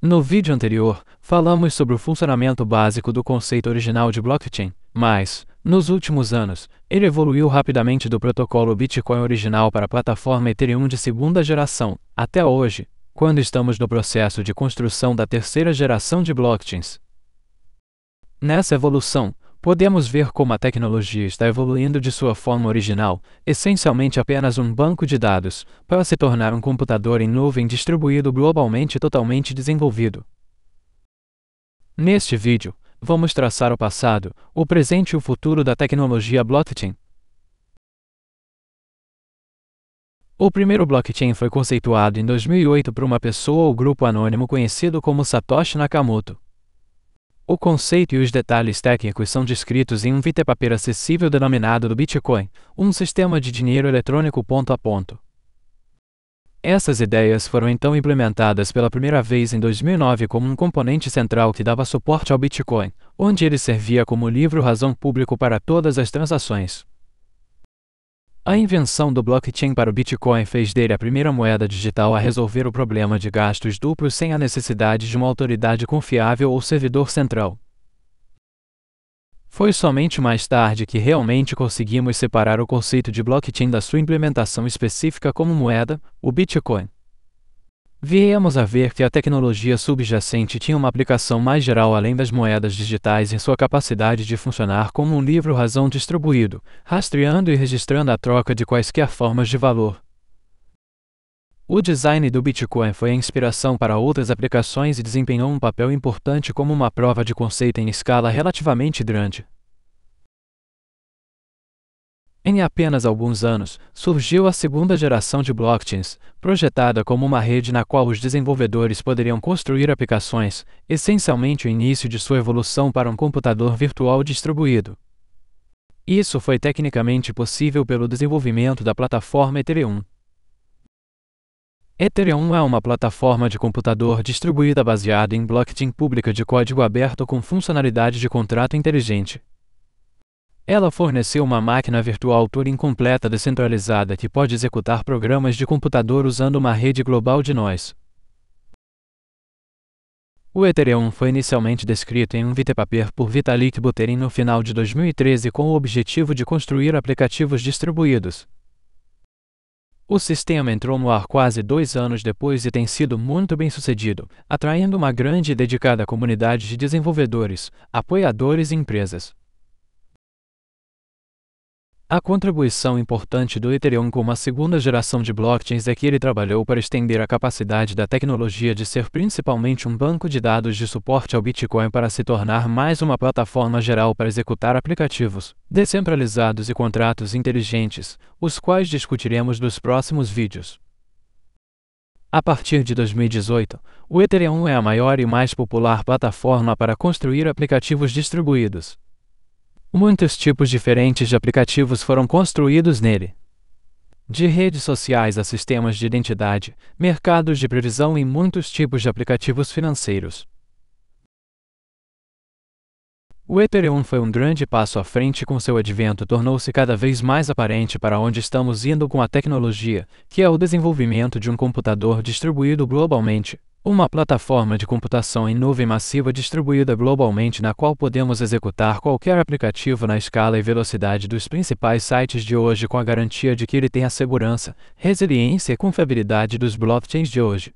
No vídeo anterior, falamos sobre o funcionamento básico do conceito original de blockchain, mas, nos últimos anos, ele evoluiu rapidamente do protocolo Bitcoin original para a plataforma Ethereum de segunda geração, até hoje, quando estamos no processo de construção da terceira geração de blockchains. Nessa evolução, podemos ver como a tecnologia está evoluindo de sua forma original, essencialmente apenas um banco de dados, para se tornar um computador em nuvem distribuído globalmente e totalmente desenvolvido. Neste vídeo, vamos traçar o passado, o presente e o futuro da tecnologia blockchain. O primeiro blockchain foi conceituado em 2008 por uma pessoa ou grupo anônimo conhecido como Satoshi Nakamoto. O conceito e os detalhes técnicos são descritos em um vitepaper acessível denominado do Bitcoin, um sistema de dinheiro eletrônico ponto a ponto. Essas ideias foram então implementadas pela primeira vez em 2009 como um componente central que dava suporte ao Bitcoin, onde ele servia como livro-razão público para todas as transações. A invenção do blockchain para o Bitcoin fez dele a primeira moeda digital a resolver o problema de gastos duplos sem a necessidade de uma autoridade confiável ou servidor central. Foi somente mais tarde que realmente conseguimos separar o conceito de blockchain da sua implementação específica como moeda, o Bitcoin. Viemos a ver que a tecnologia subjacente tinha uma aplicação mais geral além das moedas digitais em sua capacidade de funcionar como um livro-razão distribuído, rastreando e registrando a troca de quaisquer formas de valor. O design do Bitcoin foi a inspiração para outras aplicações e desempenhou um papel importante como uma prova de conceito em escala relativamente grande. Em apenas alguns anos, surgiu a segunda geração de blockchains, projetada como uma rede na qual os desenvolvedores poderiam construir aplicações, essencialmente o início de sua evolução para um computador virtual distribuído. Isso foi tecnicamente possível pelo desenvolvimento da plataforma Ethereum. Ethereum é uma plataforma de computador distribuída baseada em blockchain pública de código aberto com funcionalidade de contrato inteligente. Ela forneceu uma máquina virtual Turing completa descentralizada que pode executar programas de computador usando uma rede global de nós. O Ethereum foi inicialmente descrito em um vitepaper por Vitalik Buterin no final de 2013 com o objetivo de construir aplicativos distribuídos. O sistema entrou no ar quase dois anos depois e tem sido muito bem sucedido, atraindo uma grande e dedicada comunidade de desenvolvedores, apoiadores e empresas. A contribuição importante do Ethereum como a segunda geração de blockchains é que ele trabalhou para estender a capacidade da tecnologia de ser principalmente um banco de dados de suporte ao Bitcoin para se tornar mais uma plataforma geral para executar aplicativos descentralizados e contratos inteligentes, os quais discutiremos nos próximos vídeos. A partir de 2018, o Ethereum é a maior e mais popular plataforma para construir aplicativos distribuídos. Muitos tipos diferentes de aplicativos foram construídos nele. De redes sociais a sistemas de identidade, mercados de previsão e muitos tipos de aplicativos financeiros. O Ethereum foi um grande passo à frente com seu advento, tornou-se cada vez mais aparente para onde estamos indo com a tecnologia, que é o desenvolvimento de um computador distribuído globalmente uma plataforma de computação em nuvem massiva distribuída globalmente na qual podemos executar qualquer aplicativo na escala e velocidade dos principais sites de hoje com a garantia de que ele tem a segurança, resiliência e confiabilidade dos blockchains de hoje.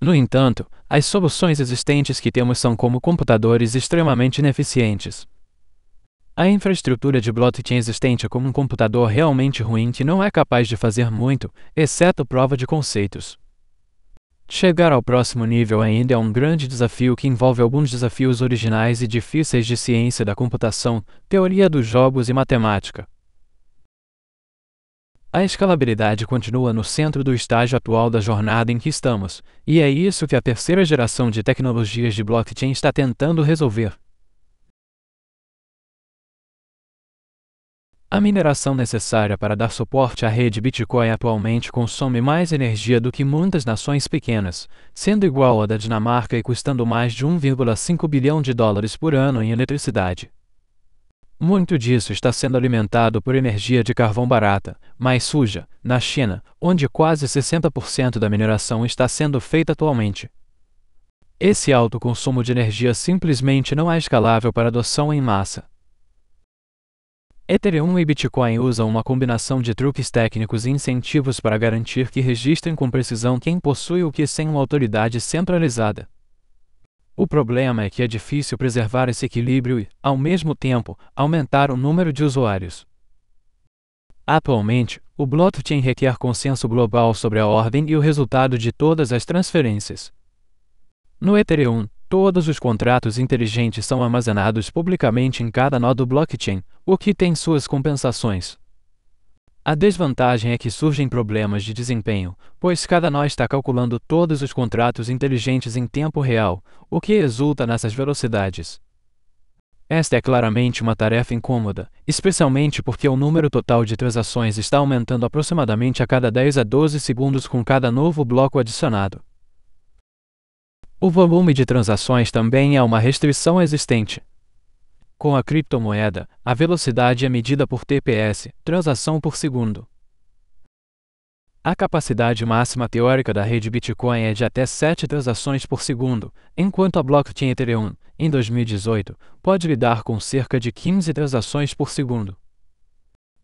No entanto, as soluções existentes que temos são como computadores extremamente ineficientes. A infraestrutura de blockchain existente é como um computador realmente ruim que não é capaz de fazer muito, exceto prova de conceitos. Chegar ao próximo nível ainda é um grande desafio que envolve alguns desafios originais e difíceis de ciência da computação, teoria dos jogos e matemática. A escalabilidade continua no centro do estágio atual da jornada em que estamos, e é isso que a terceira geração de tecnologias de blockchain está tentando resolver. A mineração necessária para dar suporte à rede Bitcoin atualmente consome mais energia do que muitas nações pequenas, sendo igual à da Dinamarca e custando mais de 1,5 bilhão de dólares por ano em eletricidade. Muito disso está sendo alimentado por energia de carvão barata, mais suja, na China, onde quase 60% da mineração está sendo feita atualmente. Esse alto consumo de energia simplesmente não é escalável para adoção em massa Ethereum e Bitcoin usam uma combinação de truques técnicos e incentivos para garantir que registrem com precisão quem possui o que sem uma autoridade centralizada. O problema é que é difícil preservar esse equilíbrio e, ao mesmo tempo, aumentar o número de usuários. Atualmente, o blockchain requer consenso global sobre a ordem e o resultado de todas as transferências. No Ethereum, Todos os contratos inteligentes são armazenados publicamente em cada nó do blockchain, o que tem suas compensações. A desvantagem é que surgem problemas de desempenho, pois cada nó está calculando todos os contratos inteligentes em tempo real, o que resulta nessas velocidades. Esta é claramente uma tarefa incômoda, especialmente porque o número total de transações está aumentando aproximadamente a cada 10 a 12 segundos com cada novo bloco adicionado. O volume de transações também é uma restrição existente. Com a criptomoeda, a velocidade é medida por TPS, transação por segundo. A capacidade máxima teórica da rede Bitcoin é de até 7 transações por segundo, enquanto a blockchain Ethereum, em 2018, pode lidar com cerca de 15 transações por segundo.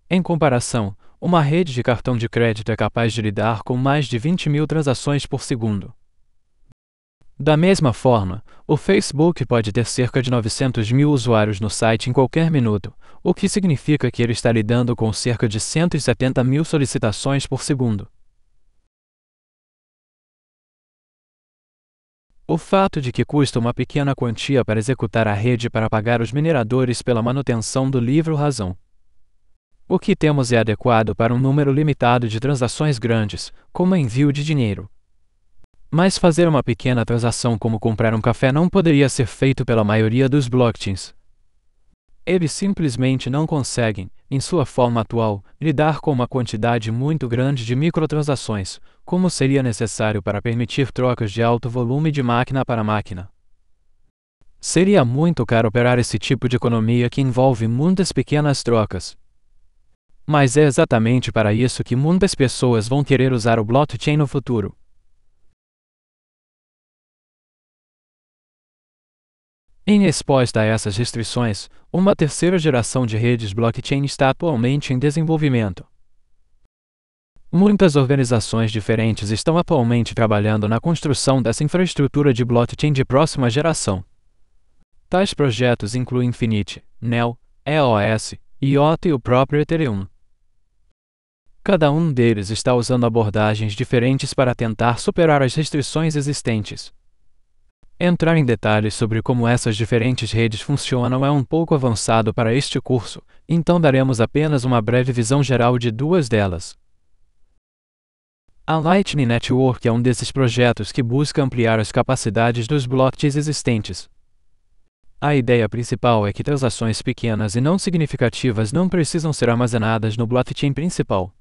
Em comparação, uma rede de cartão de crédito é capaz de lidar com mais de 20 mil transações por segundo. Da mesma forma, o Facebook pode ter cerca de 900 mil usuários no site em qualquer minuto, o que significa que ele está lidando com cerca de 170 mil solicitações por segundo. O fato de que custa uma pequena quantia para executar a rede para pagar os mineradores pela manutenção do livro Razão. O que temos é adequado para um número limitado de transações grandes, como envio de dinheiro. Mas fazer uma pequena transação como comprar um café não poderia ser feito pela maioria dos blockchains. Eles simplesmente não conseguem, em sua forma atual, lidar com uma quantidade muito grande de microtransações, como seria necessário para permitir trocas de alto volume de máquina para máquina. Seria muito caro operar esse tipo de economia que envolve muitas pequenas trocas. Mas é exatamente para isso que muitas pessoas vão querer usar o blockchain no futuro. Em resposta a essas restrições, uma terceira geração de redes blockchain está atualmente em desenvolvimento. Muitas organizações diferentes estão atualmente trabalhando na construção dessa infraestrutura de blockchain de próxima geração. Tais projetos incluem Infinity, Nel, EOS, IOTA e o próprio Ethereum. Cada um deles está usando abordagens diferentes para tentar superar as restrições existentes. Entrar em detalhes sobre como essas diferentes redes funcionam é um pouco avançado para este curso, então daremos apenas uma breve visão geral de duas delas. A Lightning Network é um desses projetos que busca ampliar as capacidades dos blockchains existentes. A ideia principal é que transações pequenas e não significativas não precisam ser armazenadas no blockchain principal.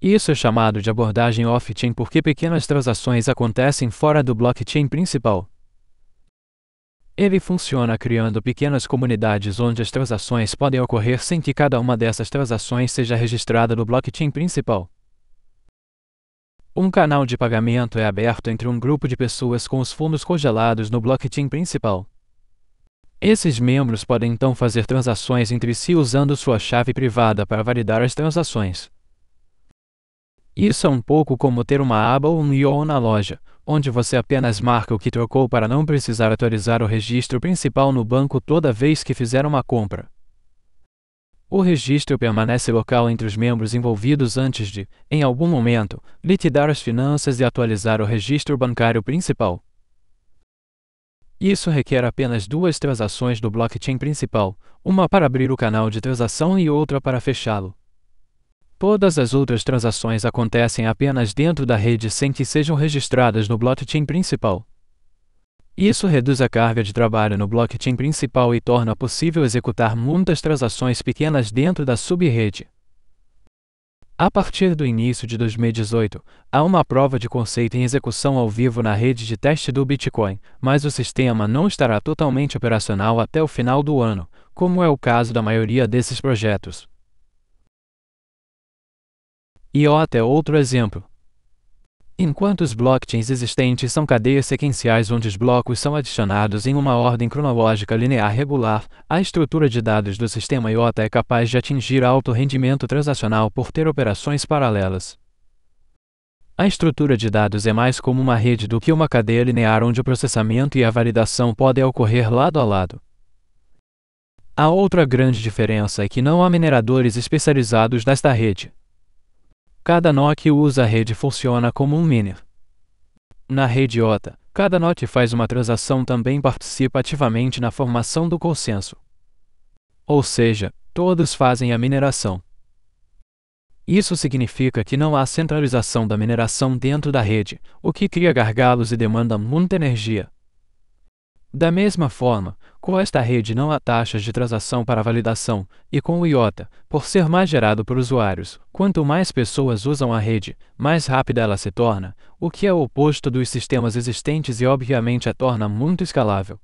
Isso é chamado de abordagem off-chain porque pequenas transações acontecem fora do blockchain principal. Ele funciona criando pequenas comunidades onde as transações podem ocorrer sem que cada uma dessas transações seja registrada no blockchain principal. Um canal de pagamento é aberto entre um grupo de pessoas com os fundos congelados no blockchain principal. Esses membros podem então fazer transações entre si usando sua chave privada para validar as transações. Isso é um pouco como ter uma aba ou um IO na loja, onde você apenas marca o que trocou para não precisar atualizar o registro principal no banco toda vez que fizer uma compra. O registro permanece local entre os membros envolvidos antes de, em algum momento, liquidar as finanças e atualizar o registro bancário principal. Isso requer apenas duas transações do blockchain principal, uma para abrir o canal de transação e outra para fechá-lo. Todas as outras transações acontecem apenas dentro da rede sem que sejam registradas no blockchain principal. Isso reduz a carga de trabalho no blockchain principal e torna possível executar muitas transações pequenas dentro da subrede. A partir do início de 2018, há uma prova de conceito em execução ao vivo na rede de teste do Bitcoin, mas o sistema não estará totalmente operacional até o final do ano, como é o caso da maioria desses projetos. E ó até outro exemplo. Enquanto os blockchains existentes são cadeias sequenciais onde os blocos são adicionados em uma ordem cronológica linear regular, a estrutura de dados do sistema IOTA é capaz de atingir alto rendimento transacional por ter operações paralelas. A estrutura de dados é mais como uma rede do que uma cadeia linear onde o processamento e a validação podem ocorrer lado a lado. A outra grande diferença é que não há mineradores especializados nesta rede. Cada nó que usa a rede funciona como um miner. Na rede OTA, cada nó que faz uma transação também participa ativamente na formação do consenso. Ou seja, todos fazem a mineração. Isso significa que não há centralização da mineração dentro da rede, o que cria gargalos e demanda muita energia. Da mesma forma, com esta rede não há taxas de transação para validação, e com o IOTA, por ser mais gerado por usuários, quanto mais pessoas usam a rede, mais rápida ela se torna, o que é o oposto dos sistemas existentes e obviamente a torna muito escalável.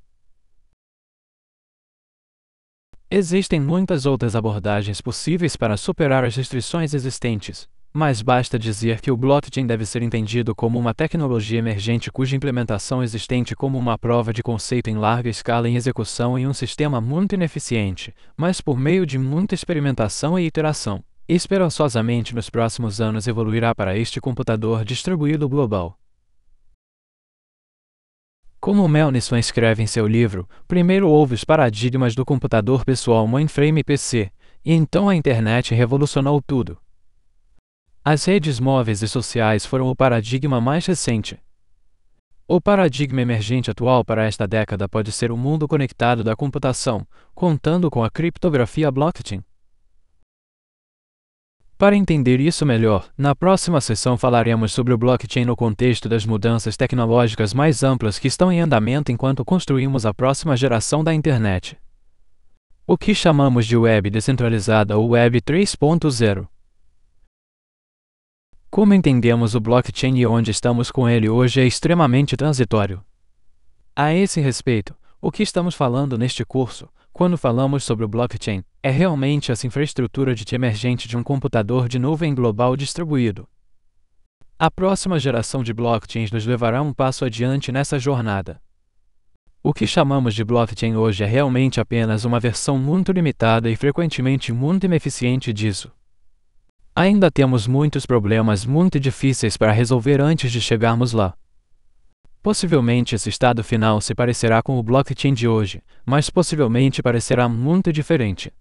Existem muitas outras abordagens possíveis para superar as restrições existentes, mas basta dizer que o blockchain deve ser entendido como uma tecnologia emergente cuja implementação existente como uma prova de conceito em larga escala em execução em um sistema muito ineficiente, mas por meio de muita experimentação e iteração. Esperançosamente nos próximos anos evoluirá para este computador distribuído global. Como Melnison escreve em seu livro, primeiro houve os paradigmas do computador pessoal mainframe PC, e então a internet revolucionou tudo. As redes móveis e sociais foram o paradigma mais recente. O paradigma emergente atual para esta década pode ser o mundo conectado da computação, contando com a criptografia blockchain. Para entender isso melhor, na próxima sessão falaremos sobre o blockchain no contexto das mudanças tecnológicas mais amplas que estão em andamento enquanto construímos a próxima geração da internet. O que chamamos de web descentralizada ou web 3.0. Como entendemos o blockchain e onde estamos com ele hoje é extremamente transitório. A esse respeito, o que estamos falando neste curso, quando falamos sobre o blockchain, é realmente essa infraestrutura de emergente de um computador de nuvem global distribuído. A próxima geração de blockchains nos levará um passo adiante nessa jornada. O que chamamos de blockchain hoje é realmente apenas uma versão muito limitada e frequentemente muito ineficiente disso. Ainda temos muitos problemas muito difíceis para resolver antes de chegarmos lá. Possivelmente esse estado final se parecerá com o blockchain de hoje, mas possivelmente parecerá muito diferente.